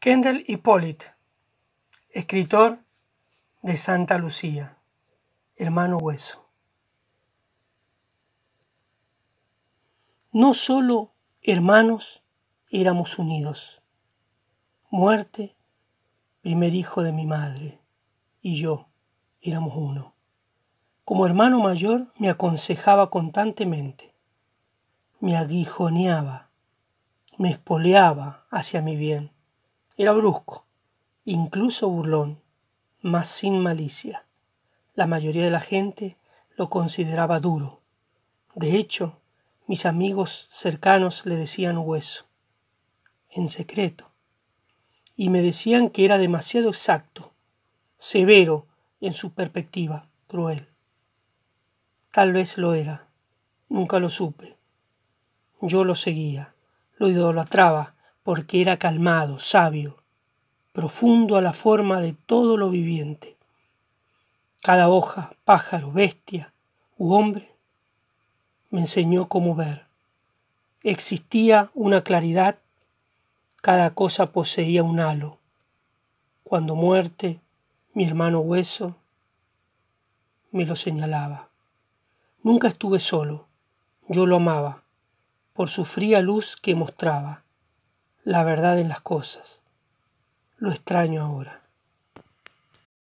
Kendall Hippolyte, escritor de Santa Lucía, hermano hueso. No solo hermanos éramos unidos. Muerte, primer hijo de mi madre, y yo éramos uno. Como hermano mayor me aconsejaba constantemente, me aguijoneaba, me espoleaba hacia mi bien era brusco, incluso burlón, mas sin malicia. La mayoría de la gente lo consideraba duro. De hecho, mis amigos cercanos le decían hueso, en secreto, y me decían que era demasiado exacto, severo en su perspectiva, cruel. Tal vez lo era, nunca lo supe. Yo lo seguía, lo idolatraba, porque era calmado, sabio, profundo a la forma de todo lo viviente. Cada hoja, pájaro, bestia u hombre me enseñó cómo ver. Existía una claridad, cada cosa poseía un halo. Cuando muerte, mi hermano hueso, me lo señalaba. Nunca estuve solo, yo lo amaba, por su fría luz que mostraba la verdad en las cosas. Lo extraño ahora.